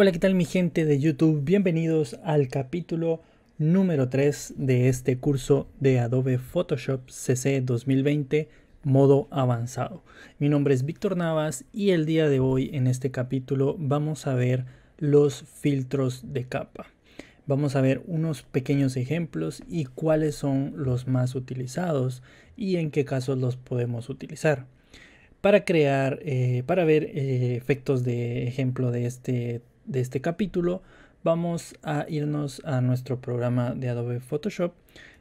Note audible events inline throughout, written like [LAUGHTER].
Hola, ¿qué tal mi gente de YouTube? Bienvenidos al capítulo número 3 de este curso de Adobe Photoshop CC 2020 modo avanzado. Mi nombre es Víctor Navas y el día de hoy en este capítulo vamos a ver los filtros de capa. Vamos a ver unos pequeños ejemplos y cuáles son los más utilizados y en qué casos los podemos utilizar para crear, eh, para ver eh, efectos de ejemplo de este de este capítulo vamos a irnos a nuestro programa de Adobe Photoshop,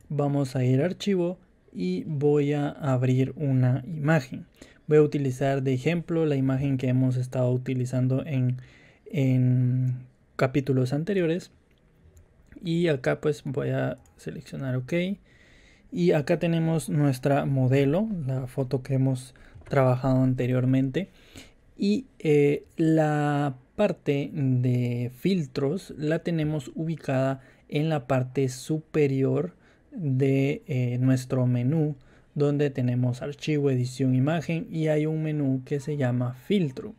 vamos a ir a archivo y voy a abrir una imagen. Voy a utilizar de ejemplo la imagen que hemos estado utilizando en, en capítulos anteriores y acá pues voy a seleccionar ok y acá tenemos nuestra modelo la foto que hemos trabajado anteriormente y eh, la parte de filtros la tenemos ubicada en la parte superior de eh, nuestro menú donde tenemos archivo, edición, imagen y hay un menú que se llama filtro.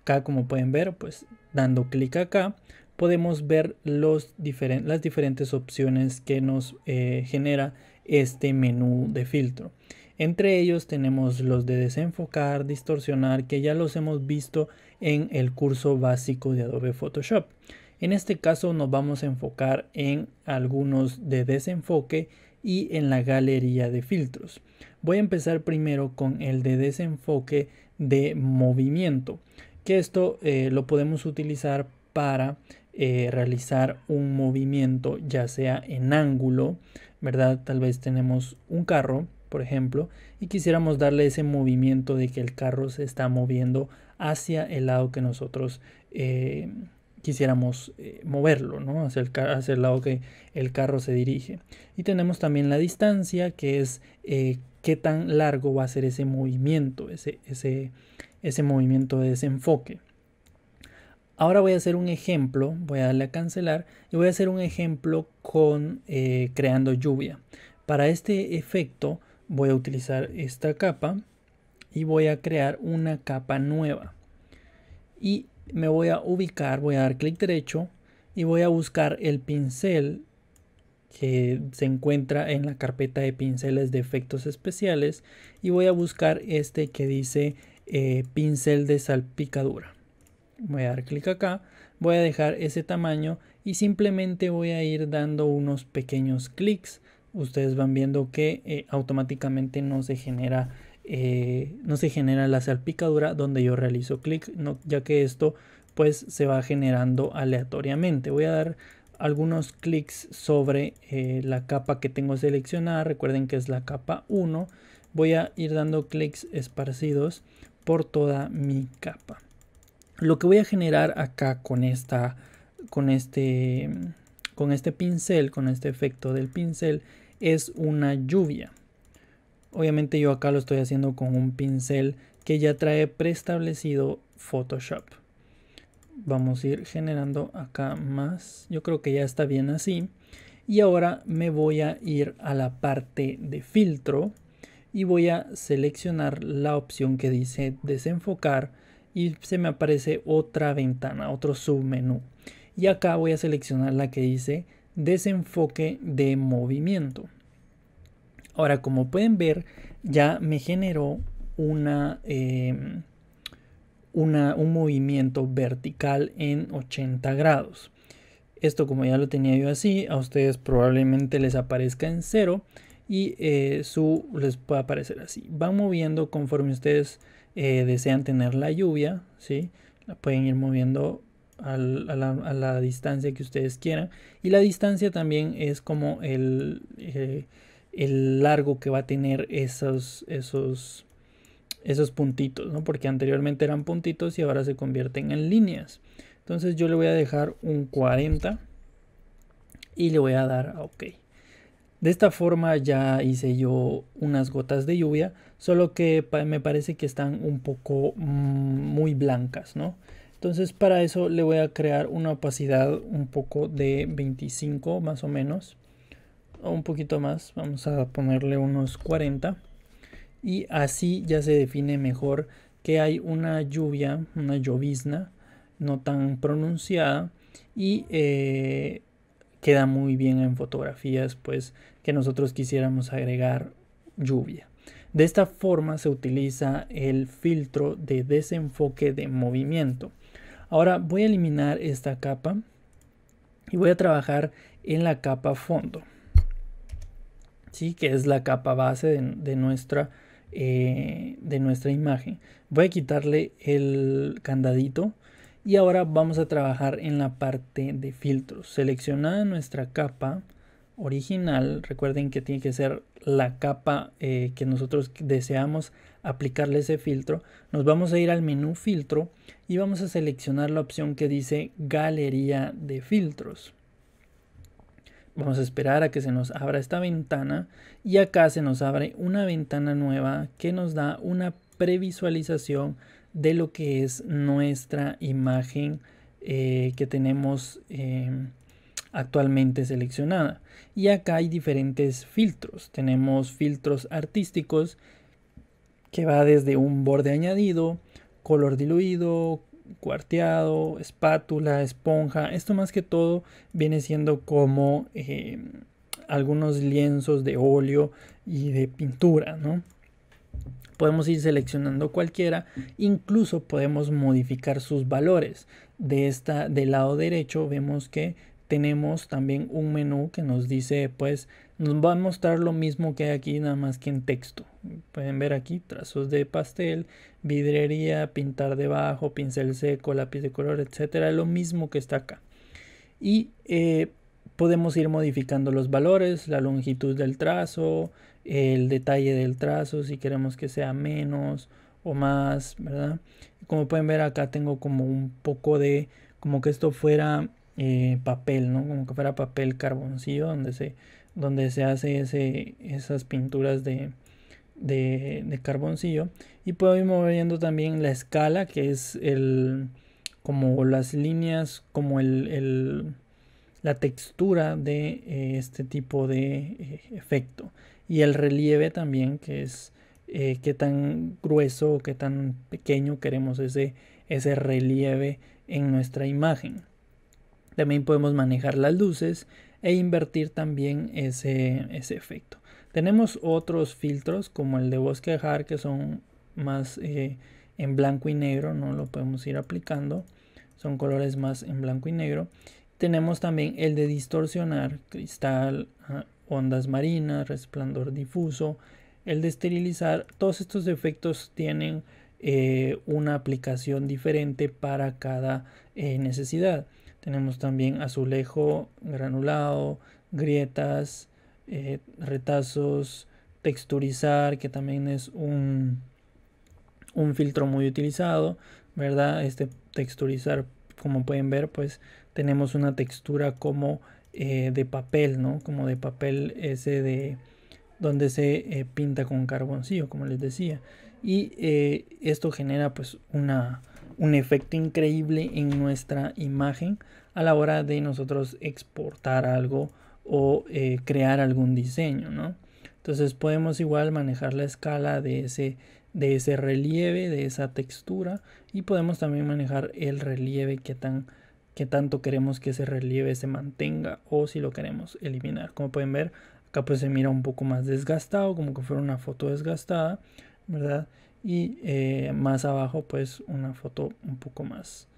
Acá como pueden ver, pues dando clic acá podemos ver los diferentes las diferentes opciones que nos eh, genera este menú de filtro. Entre ellos tenemos los de desenfocar, distorsionar, que ya los hemos visto en el curso básico de Adobe Photoshop. En este caso nos vamos a enfocar en algunos de desenfoque y en la galería de filtros. Voy a empezar primero con el de desenfoque de movimiento, que esto eh, lo podemos utilizar para eh, realizar un movimiento ya sea en ángulo, ¿verdad? Tal vez tenemos un carro por ejemplo, y quisiéramos darle ese movimiento de que el carro se está moviendo hacia el lado que nosotros eh, quisiéramos eh, moverlo, ¿no? Hacia el, lado que el carro se dirige. Y tenemos también la distancia, que es eh, qué tan largo va a ser ese movimiento, ese, ese movimiento de desenfoque. Ahora voy a hacer un ejemplo, voy a darle a cancelar y voy a hacer un ejemplo con creando lluvia. Para este efecto voy a utilizar esta capa y voy a crear una capa nueva y me voy a ubicar voy a dar clic derecho y voy a buscar el pincel que se encuentra en la carpeta de pinceles de efectos especiales y voy a buscar este que dice eh, pincel de salpicadura voy a dar clic acá voy a dejar ese tamaño y simplemente voy a ir dando unos pequeños clics ustedes van viendo que eh, automáticamente no se genera eh, no se genera la salpicadura donde yo realizo clic no, ya que esto pues se va generando aleatoriamente voy a dar algunos clics sobre eh, la capa que tengo seleccionada recuerden que es la capa 1 voy a ir dando clics esparcidos por toda mi capa lo que voy a generar acá con esta con este con este pincel con este efecto del pincel es una lluvia. Obviamente yo acá lo estoy haciendo con un pincel que ya trae preestablecido Photoshop. Vamos a ir generando acá más. Yo creo que ya está bien así. Y ahora me voy a ir a la parte de filtro y voy a seleccionar la opción que dice desenfocar y se me aparece otra ventana, otro submenú. Y acá voy a seleccionar la que dice desenfoque de movimiento. Ahora, como pueden ver, ya me generó una, em, un movimiento vertical en 80 grados. Esto como ya lo tenía yo así, a ustedes probablemente les aparezca en cero y eh, su les puede aparecer así. Van moviendo conforme ustedes eh, desean tener la lluvia, ¿sí? La pueden ir moviendo a, la, distancia que ustedes quieran. Y la distancia también es como el, eh, el largo que va a tener esos, esos, esos puntitos, ¿no? Porque anteriormente eran puntitos y ahora se convierten en líneas. Entonces yo le voy a dejar un 40 y le voy a dar a OK. De esta forma ya hice yo unas gotas de lluvia, solo que me parece que están un poco mm, muy blancas, Entonces para eso le voy a crear una opacidad un poco de 25 más o menos un poquito más, vamos a ponerle unos 40. Y así ya se define mejor que hay una lluvia, una llovizna no tan pronunciada y eh, queda muy bien en fotografías pues que nosotros quisiéramos agregar lluvia. De esta forma se utiliza el filtro de desenfoque de movimiento. Ahora voy a eliminar esta capa y voy a trabajar en la capa fondo que es la capa base de, nuestra, eh, de nuestra imagen. Voy a quitarle el candadito y ahora vamos a trabajar en la parte de filtros. Seleccionada nuestra capa original, recuerden que tiene que ser la capa eh, que nosotros deseamos aplicarle ese filtro, nos vamos a ir al menú filtro y vamos a seleccionar la opción que dice galería de filtros. Vamos a esperar a que se nos abra esta ventana y acá se nos abre una ventana nueva que nos da una previsualización de lo que es nuestra imagen eh, que tenemos eh, actualmente seleccionada. Y acá hay diferentes filtros. Tenemos filtros artísticos que va desde un borde añadido, color diluido, cuarteado, espátula, esponja. Esto más que todo viene siendo como eh, algunos lienzos de óleo y de pintura, ¿no? Podemos ir seleccionando cualquiera, incluso podemos modificar sus valores. De esta, del lado derecho vemos que tenemos también un menú que nos dice, pues, nos va a mostrar lo mismo que hay aquí, nada más que en texto. Pueden ver aquí trazos de pastel, vidrería, pintar debajo, pincel seco, lápiz de color, etcétera. Lo mismo que está acá. Y eh, podemos ir modificando los valores, la longitud del trazo, el detalle del trazo, si queremos que sea menos o más, ¿verdad? Como pueden ver acá tengo como un poco de, como que esto fuera eh, papel, ¿no? Como que fuera papel carboncillo donde se, donde se hace ese, esas pinturas de, carboncillo. Y puedo ir moviendo también la escala, que es como las líneas, como la textura de eh, este tipo de eh, efecto y el relieve también que es qué tan grueso o qué tan pequeño queremos ese, ese relieve en nuestra imagen también podemos manejar las luces e invertir también ese, efecto. Tenemos otros filtros como el de bosquejar que son más eh, en blanco y negro, no lo podemos ir aplicando. Son colores más en blanco y negro. Tenemos también el de distorsionar, cristal, ah, ondas marinas, resplandor difuso, el de esterilizar. Todos estos efectos tienen eh, una aplicación diferente para cada eh, necesidad. Tenemos también azulejo granulado, grietas, eh, retazos, texturizar, que también es un, un filtro muy utilizado, ¿verdad? Este texturizar, como pueden ver, pues tenemos una textura como eh, de papel, ¿no? Como de papel ese de donde se eh, pinta con carboncillo, como les decía. Y esto genera pues un efecto increíble en nuestra imagen a la hora de nosotros exportar algo o eh, crear algún diseño, ¿no? Entonces podemos igual manejar la escala de ese, de ese relieve, de esa textura y podemos también manejar el relieve que, tan, tanto queremos que ese relieve se mantenga o si lo queremos eliminar. Como pueden ver, acá pues se mira un poco más desgastado, como que fuera una foto desgastada, ¿verdad? Y eh, más abajo pues una foto un poco más,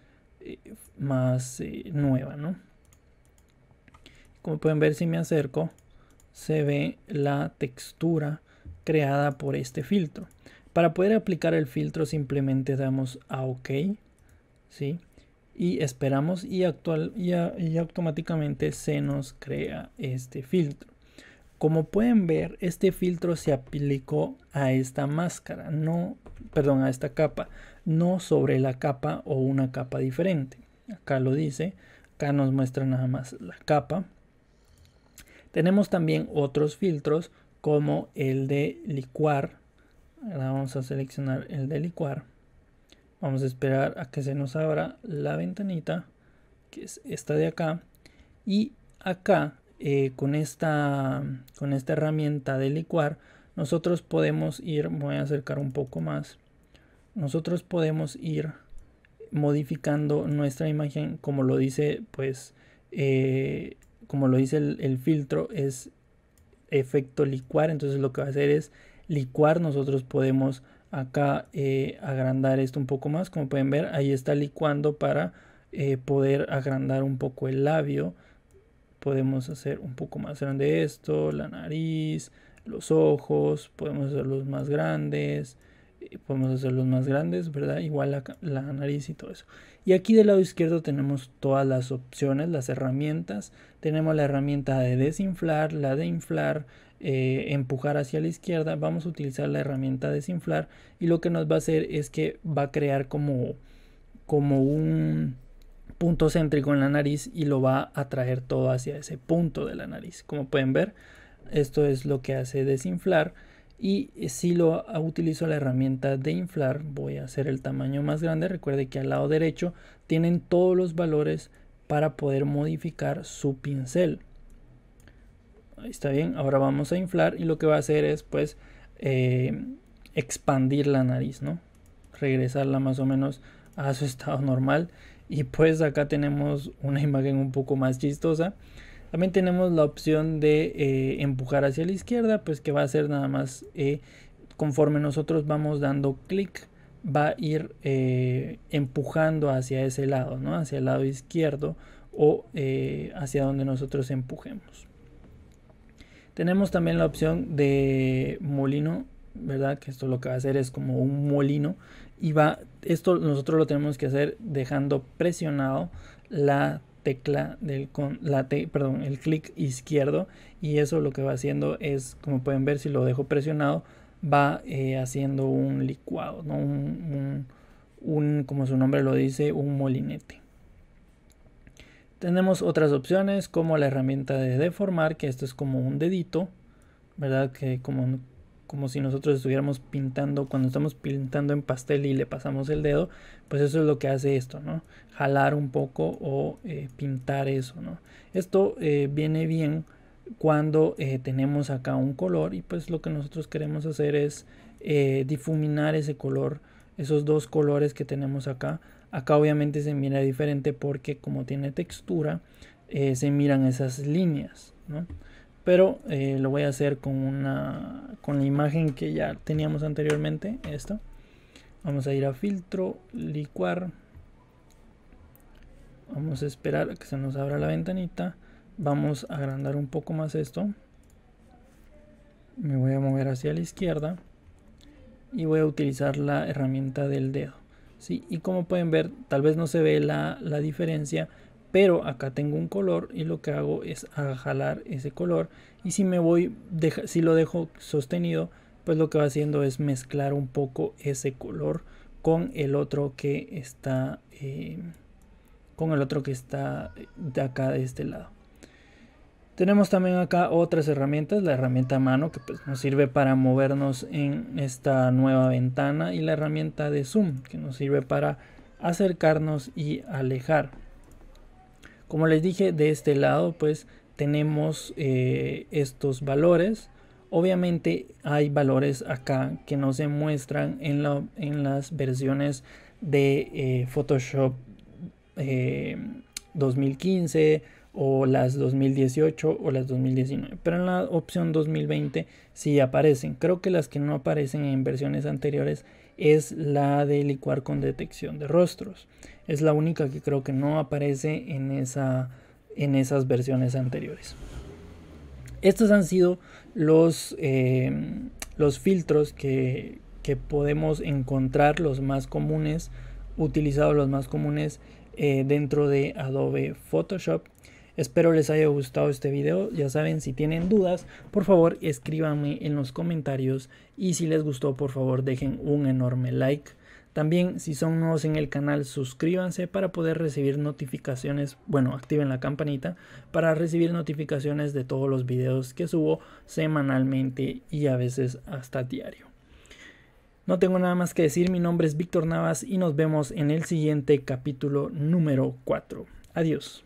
eh, más eh, nueva, ¿no? Como pueden ver si me acerco, se ve la textura creada por este filtro. Para poder aplicar el filtro simplemente damos a OK, ¿sí? Y esperamos y, actual, y automáticamente se nos crea este filtro. Como pueden ver, este filtro se aplicó a esta máscara, no, perdón, a esta capa no sobre la capa o una capa diferente. Acá lo dice, acá nos muestra nada más la capa. Tenemos también otros filtros como el de licuar. Ahora vamos a seleccionar el de licuar. Vamos a esperar a que se nos abra la ventanita, que es esta de acá. Y acá, eh, con, esta, con esta herramienta de licuar, nosotros podemos ir, voy a acercar un poco más nosotros podemos ir modificando nuestra imagen como lo dice pues eh, como lo dice el, filtro es efecto licuar entonces lo que va a hacer es licuar nosotros podemos acá eh, agrandar esto un poco más como pueden ver ahí está licuando para eh, poder agrandar un poco el labio podemos hacer un poco más grande esto la nariz los ojos podemos hacerlos más grandes podemos hacerlos más grandes, ¿verdad? Igual la, nariz y todo eso. Y aquí del lado izquierdo tenemos todas las opciones, las herramientas. Tenemos la herramienta de desinflar, la de inflar, eh, empujar hacia la izquierda. Vamos a utilizar la herramienta desinflar y lo que nos va a hacer es que va a crear como, como un punto céntrico en la nariz y lo va a traer todo hacia ese punto de la nariz. Como pueden ver, esto es lo que hace desinflar y eh, si lo ah, utilizo la herramienta de inflar voy a hacer el tamaño más grande recuerde que al lado derecho tienen todos los valores para poder modificar su pincel Ahí está bien ahora vamos a inflar y lo que va a hacer es pues eh, expandir la nariz no regresarla más o menos a su [LAUGHS] estado normal y pues acá tenemos una imagen un poco más chistosa también tenemos la opción de eh, empujar hacia la izquierda, pues que va a ser nada más eh, conforme nosotros vamos dando clic, va a ir eh, empujando hacia ese lado, ¿no? hacia el lado izquierdo o hacia donde nosotros empujemos. Tenemos también la opción de molino, ¿verdad? Que esto lo que va a hacer es como un molino y va, esto nosotros lo tenemos que hacer dejando presionado la tecla del con la te, perdón, el clic izquierdo y eso lo que va haciendo es, como pueden ver, si lo dejo presionado, va eh, haciendo un licuado, ¿no? un, un, un, como su nombre lo dice, un molinete. Tenemos otras opciones como la herramienta de deformar, que esto es como un dedito, ¿verdad? Que como como si nosotros estuviéramos pintando, cuando estamos pintando en pastel y le pasamos el dedo, pues eso es lo que hace esto, ¿no? Jalar un poco o eh, pintar eso, ¿no? Esto eh, viene bien cuando eh, tenemos acá un color y pues lo que nosotros queremos hacer es difuminar ese color, esos dos colores que tenemos acá. Acá obviamente se mira diferente porque como tiene textura, se miran esas líneas, pero eh, lo voy a hacer con una con la imagen que ya teníamos anteriormente esto vamos a ir a filtro licuar vamos a esperar a que se nos abra la ventanita vamos a agrandar un poco más esto me voy a mover hacia la izquierda y voy a utilizar la herramienta del dedo ¿sí? y como pueden ver tal vez no se ve la, la diferencia pero acá tengo un color y lo que hago es jalar ese color y si me voy si lo dejo sostenido pues lo que va haciendo es mezclar un poco ese color con el otro que está eh, con el otro que está de acá de este lado tenemos también acá otras herramientas, la herramienta mano que pues, nos sirve para movernos en esta nueva ventana y la herramienta de zoom que nos sirve para acercarnos y alejar. Como les dije, de este lado pues tenemos eh, estos valores. Obviamente hay valores acá que no se muestran en, las versiones de eh, Photoshop 2015 eh, o las 2018 o las 2019. Pero en la opción 2020 sí aparecen. Creo que las que no aparecen en versiones anteriores es la de licuar con detección de rostros. Es la única que creo que no aparece en, esa, en esas versiones anteriores. Estos han sido los, eh, los filtros que, podemos encontrar, los más comunes, utilizados los más comunes eh, dentro de Adobe Photoshop. Espero les haya gustado este video. Ya saben, si tienen dudas, por favor escríbanme en los comentarios. Y si les gustó, por favor dejen un enorme like. También si son nuevos en el canal suscríbanse para poder recibir notificaciones, bueno activen la campanita para recibir notificaciones de todos los videos que subo semanalmente y a veces hasta diario. No tengo nada más que decir, mi nombre es Víctor Navas y nos vemos en el siguiente capítulo número 4. Adiós.